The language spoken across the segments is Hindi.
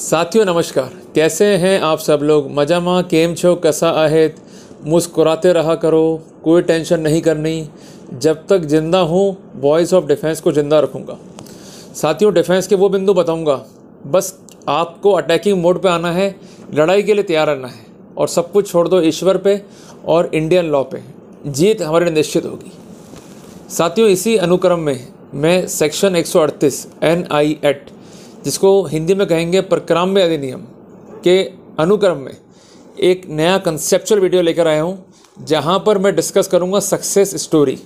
साथियों नमस्कार कैसे हैं आप सब लोग मजा माँ केम छो कसा आहेत मुस्कुराते रहा करो कोई टेंशन नहीं करनी जब तक ज़िंदा हूँ वॉइस ऑफ डिफेंस को ज़िंदा रखूँगा साथियों डिफेंस के वो बिंदु बताऊँगा बस आपको अटैकिंग मोड पे आना है लड़ाई के लिए तैयार रहना है और सब कुछ छोड़ दो ईश्वर पे और इंडियन लॉ पे जीत हमारी निश्चित होगी साथियों इसी अनुक्रम में मैं सेक्शन 138 एन आई एट जिसको हिंदी में कहेंगे परक्राम्य अधिनियम के अनुक्रम में एक नया कंसेप्चुअल वीडियो लेकर आया हूँ जहाँ पर मैं डिस्कस करूँगा success story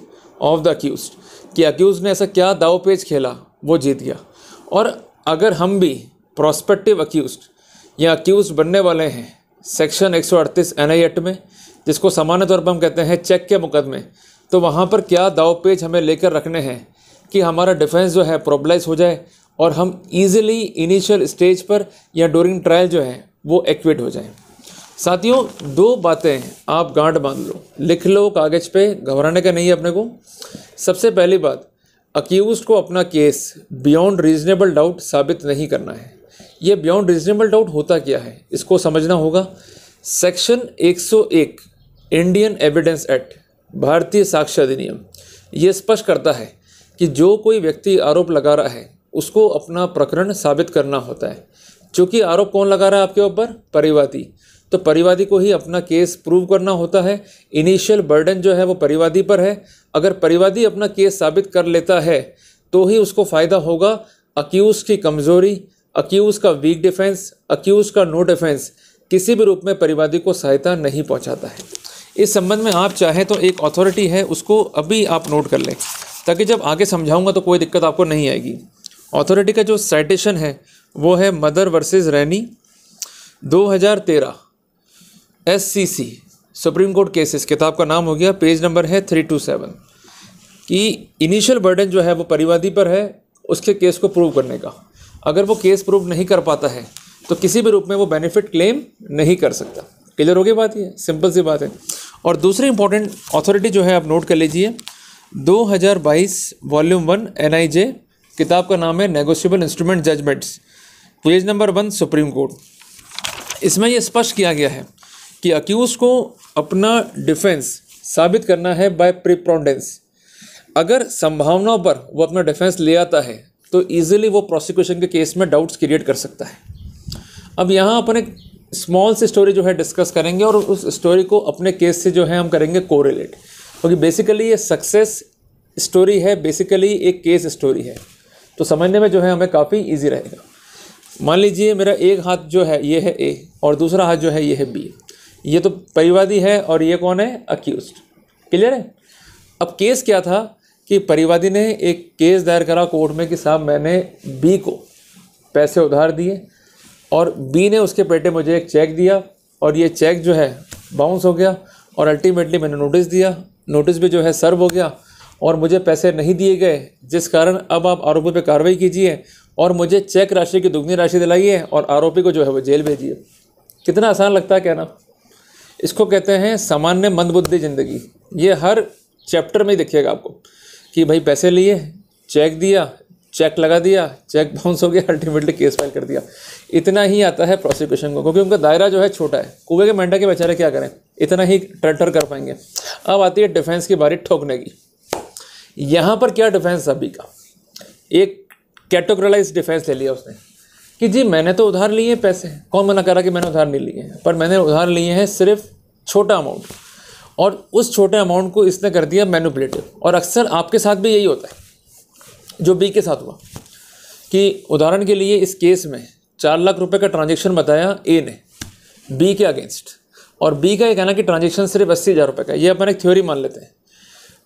of the accused कि अक्यूज ने ऐसा क्या दाव पेज खेला वो जीत गया और अगर हम भी प्रोस्पेक्टिव अक्यूज या अक्यूज बनने वाले हैं सेक्शन 138 अड़तीस में जिसको सामान्य तौर पर हम कहते हैं चेक के मुकदमे तो वहाँ पर क्या दाव पेज हमें लेकर रखने हैं कि हमारा डिफेंस जो है प्रॉब्लाइज हो जाए और हम ईजिली इनिशियल स्टेज पर या डोरिंग ट्रायल जो है वो एक्टिवेट हो जाए साथियों दो बातें आप गांठ बांध लो लिख लो कागज पे घबराने का नहीं है अपने को सबसे पहली बात अक्यूज को अपना केस बियॉन्ड रीजनेबल डाउट साबित नहीं करना है ये बियॉन्ड रीजनेबल डाउट होता क्या है इसको समझना होगा सेक्शन 101 इंडियन एविडेंस एक्ट भारतीय साक्ष्य अधिनियम ये स्पष्ट करता है कि जो कोई व्यक्ति आरोप लगा रहा है उसको अपना प्रकरण साबित करना होता है चूँकि आरोप कौन लगा रहा है आपके ऊपर परिवादी तो परिवादी को ही अपना केस प्रूव करना होता है इनिशियल बर्डन जो है वो परिवादी पर है अगर परिवादी अपना केस साबित कर लेता है तो ही उसको फ़ायदा होगा अक्यूज़ की कमज़ोरी अक्यूज़ का वीक डिफेंस अक्यूज़ का नो डिफेंस किसी भी रूप में परिवादी को सहायता नहीं पहुंचाता है इस संबंध में आप चाहें तो एक अथॉरिटी है उसको अभी आप नोट कर लें ताकि जब आगे समझाऊँगा तो कोई दिक्कत आपको नहीं आएगी अथॉरिटी का जो साइटेशन है वो है मदर वर्सेस रैनी 2013 एससीसी सुप्रीम कोर्ट केसेस किताब का नाम हो गया पेज नंबर है थ्री टू सेवन कि इनिशियल बर्डन जो है वो परिवादी पर है उसके केस को प्रूव करने का अगर वो केस प्रूव नहीं कर पाता है तो किसी भी रूप में वो बेनिफिट क्लेम नहीं कर सकता क्लियर हो गई बात ये सिंपल सी बात है और दूसरी इंपॉर्टेंट अथॉरिटी जो है आप नोट कर लीजिए 2022 volume one N I J किताब का नाम है negotiable instrument judgments page number one Supreme Court इसमें यह स्पष्ट किया गया है कि अक्यूज़ को अपना डिफेंस साबित करना है बाय प्रिप्रॉन्डेंस अगर संभावनाओं पर वो अपना डिफेंस ले आता है तो ईजिली वो प्रोसिक्यूशन के केस में डाउट्स क्रिएट कर सकता है अब यहाँ अपन एक स्मॉल सी स्टोरी जो है डिस्कस करेंगे और उस स्टोरी को अपने केस से जो है हम करेंगे कोरिलेट क्योंकि बेसिकली ये सक्सेस स्टोरी है बेसिकली एक केस स्टोरी है तो समझने में जो है हमें काफ़ी ईजी रहेगा मान लीजिए मेरा एक हाथ जो है ये है ए और दूसरा हाथ जो है ये है बी ये तो परिवादी है और ये कौन है अक्यूज क्लियर है अब केस क्या था कि परिवादी ने एक केस दायर करा कोर्ट में कि साहब मैंने बी को पैसे उधार दिए और बी ने उसके पेटे मुझे एक चेक दिया और ये चेक जो है बाउंस हो गया और अल्टीमेटली मैंने नोटिस दिया नोटिस भी जो है सर्व हो गया और मुझे पैसे नहीं दिए गए जिस कारण अब आप आरोपी पर कार्रवाई कीजिए और मुझे चेक राशि की दुगनी राशि दिलाइए और आरोपी को जो है वो जेल भेजिए कितना आसान लगता है कहना इसको कहते हैं सामान्य मंदबुद्धि ज़िंदगी ये हर चैप्टर में देखिएगा आपको कि भाई पैसे लिए चेक दिया चेक लगा दिया चेक बाउंस हो गया अल्टीमेटली केस फाइल कर दिया इतना ही आता है प्रोसिक्यूशन को क्योंकि उनका दायरा जो है छोटा है कुएं के मंडा के बेचारे क्या करें इतना ही ट्रेटर कर पाएंगे अब आती है डिफेंस की बारी ठोकने की यहाँ पर क्या डिफेंस अभी का एक कैटेगराइज डिफेंस ले लिया उसने कि जी मैंने तो उधार लिए पैसे कौन मना करा कि मैंने उधार नहीं लिए हैं पर मैंने उधार लिए हैं सिर्फ छोटा अमाउंट और उस छोटे अमाउंट को इसने कर दिया मैनुपलेटिव और अक्सर आपके साथ भी यही होता है जो बी के साथ हुआ कि उदाहरण के लिए इस केस में चार लाख रुपए का ट्रांजेक्शन बताया ए ने बी के अगेंस्ट और बी का ये कहना कि ट्रांजेक्शन सिर्फ अस्सी हज़ार रुपये का ये अपन एक थ्योरी मान लेते हैं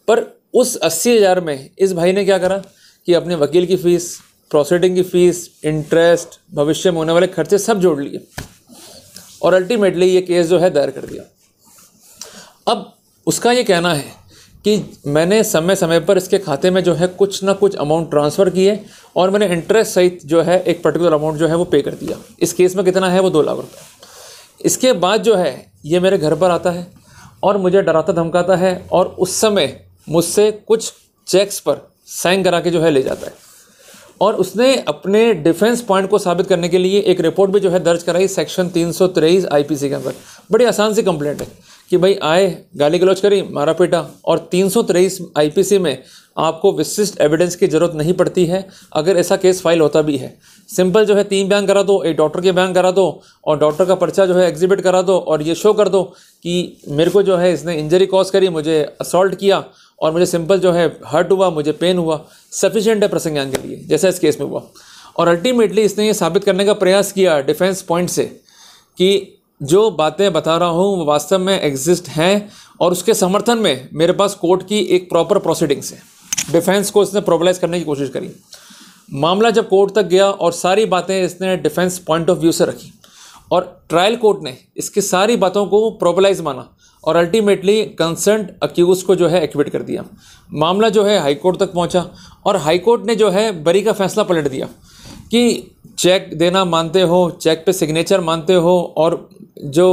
पर उस अस्सी हज़ार में इस भाई ने क्या करा कि अपने वकील की फ़ीस प्रोसीडिंग की फ़ीस इंटरेस्ट भविष्य में होने वाले खर्चे सब जोड़ लिए और अल्टीमेटली ये केस जो है दायर कर दिया अब उसका ये कहना है कि मैंने समय समय पर इसके खाते में जो है कुछ ना कुछ अमाउंट ट्रांसफ़र किए और मैंने इंटरेस्ट सहित जो है एक पर्टिकुलर अमाउंट जो है वो पे कर दिया इस केस में कितना है वो दो लाख रुपये इसके बाद जो है ये मेरे घर पर आता है और मुझे डराता धमकाता है और उस समय मुझसे कुछ चेक्स पर साइन करा के जो है ले जाता है और उसने अपने डिफेंस पॉइंट को साबित करने के लिए एक रिपोर्ट भी जो है दर्ज कराई सेक्शन तीन सौ तेईस आई के अंदर बड़ी आसान सी कंप्लेंट है कि भाई आए गाली गलौज करी मारा पीटा और तीन सौ तेईस आई में आपको विशिष्ट एविडेंस की ज़रूरत नहीं पड़ती है अगर ऐसा केस फाइल होता भी है सिंपल जो है तीन बयान करा दो एक डॉक्टर के बयान करा दो और डॉक्टर का पर्चा जो है एग्जिबिट करा दो और ये शो कर दो कि मेरे को जो है इसने इंजरी कॉज करी मुझे असॉल्ट किया और मुझे सिंपल जो है हर्ट हुआ मुझे पेन हुआ सफिशियंट है प्रसंग ज्ञान के लिए जैसा इस केस में हुआ और अल्टीमेटली इसने ये साबित करने का प्रयास किया डिफेंस पॉइंट से कि जो बातें बता रहा हूँ वो वास्तव में एग्जिस्ट हैं और उसके समर्थन में मेरे पास कोर्ट की एक प्रॉपर प्रोसीडिंग्स है डिफेंस को इसने प्रोबलाइज करने की कोशिश करी मामला जब कोर्ट तक गया और सारी बातें इसने डिफेंस पॉइंट ऑफ व्यू से रखी और ट्रायल कोर्ट ने इसकी सारी बातों को प्रोबलाइज माना और अल्टीमेटली कंसर्न अक्यूज़ को जो है एक्विट कर दिया मामला जो है हाईकोर्ट तक पहुंचा और हाईकोर्ट ने जो है बरी का फैसला पलट दिया कि चेक देना मानते हो चेक पे सिग्नेचर मानते हो और जो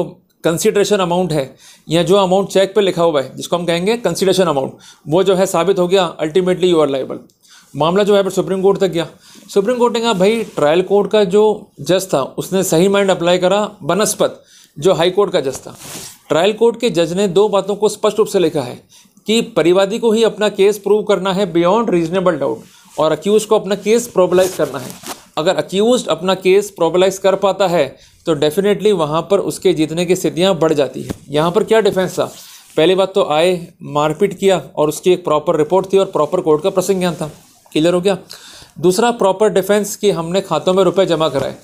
कंसीडरेशन अमाउंट है या जो अमाउंट चेक पे लिखा हुआ है जिसको हम कहेंगे कंसीडरेशन अमाउंट वो जो है साबित हो गया अल्टीमेटली यू आर लाइबल मामला जो है फिर सुप्रीम कोर्ट तक गया सुप्रीम कोर्ट ने कहा भाई ट्रायल कोर्ट का जो जज था उसने सही माइंड अप्लाई करा बनस्पत जो हाई कोर्ट का जज था ट्रायल कोर्ट के जज ने दो बातों को स्पष्ट रूप से लिखा है कि परिवादी को ही अपना केस प्रूव करना है बियॉन्ड रीजनेबल डाउट और अक्यूज को अपना केस प्रोबलाइज करना है अगर अक्यूज अपना केस प्रोबलाइज कर पाता है तो डेफिनेटली वहाँ पर उसके जीतने की स्थितियाँ बढ़ जाती है यहाँ पर क्या डिफेंस था पहली बात तो आए मारपीट किया और उसकी एक प्रॉपर रिपोर्ट थी और प्रॉपर कोर्ट का प्रसंग ज्ञान था क्लियर हो गया दूसरा प्रॉपर डिफेंस कि हमने खातों में रुपए जमा कराए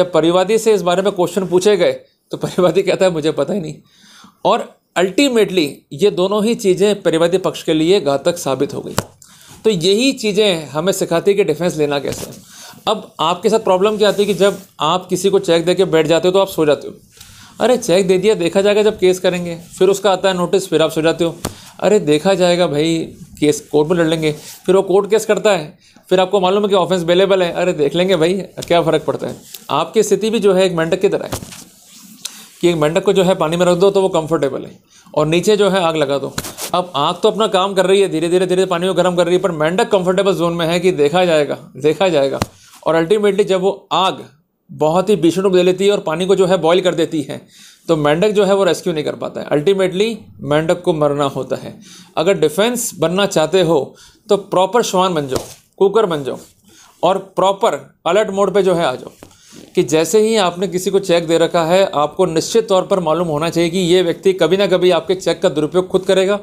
जब परिवादी से इस बारे में क्वेश्चन पूछे गए तो परिवादी कहता है मुझे पता ही नहीं और अल्टीमेटली ये दोनों ही चीज़ें परिवादी पक्ष के लिए घातक साबित हो गई तो यही चीज़ें हमें सिखाती है कि डिफेंस लेना कैसे है अब आपके साथ प्रॉब्लम क्या आती है कि जब आप किसी को चेक दे के बैठ जाते हो तो आप सो जाते हो अरे चेक दे दिया देखा जाएगा जब केस करेंगे फिर उसका आता है नोटिस फिर आप सो जाते हो अरे देखा जाएगा भाई केस कोर्ट में लड़ लेंगे फिर वो कोर्ट केस करता है फिर आपको मालूम है कि ऑफेंस अवेलेबल है अरे देख लेंगे भाई क्या फ़र्क पड़ता है आपकी स्थिति भी जो है एक मेंढक की तरह है कि एक मेंढक को जो है पानी में रख दो तो वो कंफर्टेबल है और नीचे जो है आग लगा दो अब आग तो अपना काम कर रही है धीरे धीरे धीरे पानी को गर्म कर रही है पर मेंढक कंफर्टेबल जोन में है कि देखा जाएगा देखा जाएगा और अल्टीमेटली जब वो आग बहुत ही भीषण रूप दे लेती है और पानी को जो है बॉईल कर देती है तो मेंढक जो है वो रेस्क्यू नहीं कर पाता है अल्टीमेटली मेंढक को मरना होता है अगर डिफेंस बनना चाहते हो तो प्रॉपर श्वान बन जाओ कुकर बन जाओ और प्रॉपर अलर्ट मोड पे जो है आ जाओ कि जैसे ही आपने किसी को चेक दे रखा है आपको निश्चित तौर पर मालूम होना चाहिए कि ये व्यक्ति कभी ना कभी आपके चेक का दुरुपयोग खुद करेगा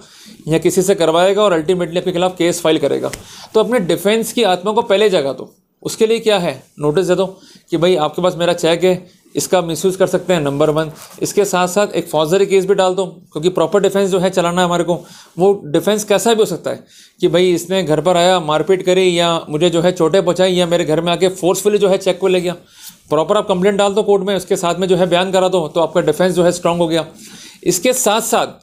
या किसी से करवाएगा और अल्टीमेटली आपके खिलाफ केस फाइल करेगा तो अपने डिफेंस की आत्मा को पहले जगा दो उसके लिए क्या है नोटिस दे दो कि भाई आपके पास मेरा चेक है इसका मिसयूज़ कर सकते हैं नंबर वन इसके साथ साथ एक फौजरी केस भी डाल दो क्योंकि प्रॉपर डिफेंस जो है चलाना है हमारे को वो डिफेंस कैसा भी हो सकता है कि भाई इसने घर पर आया मारपीट करी या मुझे जो है चोटें पहुँचाई या मेरे घर में आके फोर्सफुली जो है चेक को ले गया प्रॉपर आप कंप्लेंट डाल दो कोर्ट में उसके साथ में जो है बयान करा दो तो आपका डिफेंस जो है स्ट्रांग हो गया इसके साथ साथ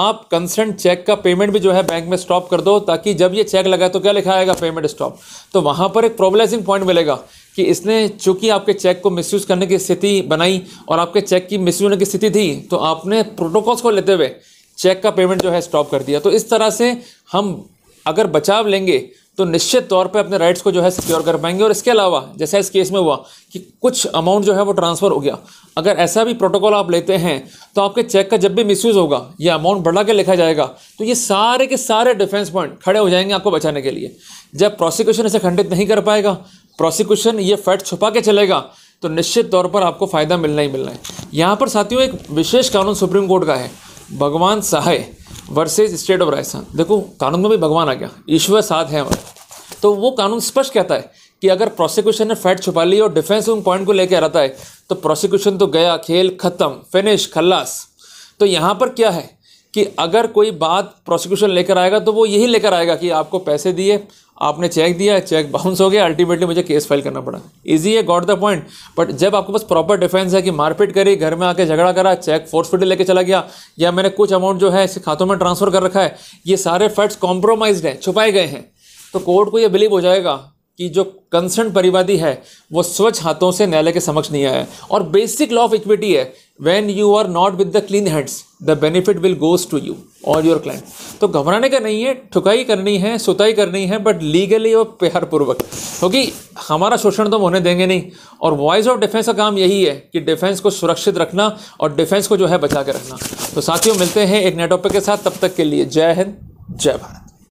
आप कंसेंट चेक का पेमेंट भी जो है बैंक में स्टॉप कर दो ताकि जब ये चेक लगाए तो क्या लिखा आएगा पेमेंट स्टॉप तो वहाँ पर एक प्रॉब्लाइजिंग पॉइंट मिलेगा कि इसने चूंकि आपके चेक को मिसयूज़ करने की स्थिति बनाई और आपके चेक की मिसयूज होने की स्थिति थी तो आपने प्रोटोकॉल्स को लेते हुए चेक का पेमेंट जो है स्टॉप कर दिया तो इस तरह से हम अगर बचाव लेंगे तो निश्चित तौर पे अपने राइट्स को जो है सिक्योर कर पाएंगे और इसके अलावा जैसा इस केस में हुआ कि कुछ अमाउंट जो है वो ट्रांसफ़र हो गया अगर ऐसा भी प्रोटोकॉल आप लेते हैं तो आपके चेक का जब भी मिसयूज़ होगा या अमाउंट बढ़ा के लिखा जाएगा तो ये सारे के सारे डिफेंस पॉइंट खड़े हो जाएंगे आपको बचाने के लिए जब प्रोसिक्यूशन इसे खंडित नहीं कर पाएगा प्रोसिक्यूशन ये फैक्ट छुपा के चलेगा तो निश्चित तौर पर आपको फ़ायदा मिलना ही मिलना है यहाँ पर साथियों एक विशेष कानून सुप्रीम कोर्ट का है Bhagwan Sahay versus state of Rajasthan देखो कानून में भी भगवान आ गया ईश्वर साथ है हमारा तो वो कानून स्पष्ट कहता है कि अगर प्रोसिक्यूशन ने फैट छुपा ली और डिफेंस उन पॉइंट को लेकर आता है तो प्रोसिक्यूशन तो गया खेल खत्म फिनिश खल्लास तो यहाँ पर क्या है कि अगर कोई बात प्रोसिक्यूशन लेकर आएगा तो वो यही लेकर आएगा कि आपको पैसे दिए आपने चेक दिया चेक बाउंस हो गया अल्टीमेटली मुझे केस फाइल करना पड़ा इजी है गॉट द पॉइंट बट जब आपके पास प्रॉपर डिफेंस है कि मारपीट करी घर में आके झगड़ा करा चेक फोर्सफुली लेके चला गया या मैंने कुछ अमाउंट जो है इसके खातों में ट्रांसफ़र कर रखा है ये सारे फैक्ट्स कॉम्प्रोमाइज हैं छुपाए गए हैं तो कोर्ट को ये बिलीव हो जाएगा कि जो कंसर्न परिवादी है वो स्वच्छ हाथों से न्यायालय के समक्ष नहीं आया और बेसिक लॉ ऑफ इक्विटी है when you are not with the clean hands the benefit will goes to you और योर क्लाइंट तो घबराने का नहीं है ठुकाई करनी है सुताई करनी है बट लीगली और प्यार पूर्वक क्योंकि हमारा शोषण तो हम होने देंगे नहीं और वॉइस ऑफ डिफेंस का काम यही है कि डिफेंस को सुरक्षित रखना और डिफेंस को जो है बचा के रखना तो साथियों मिलते हैं एक नए के साथ तब तक के लिए जय हिंद जय भारत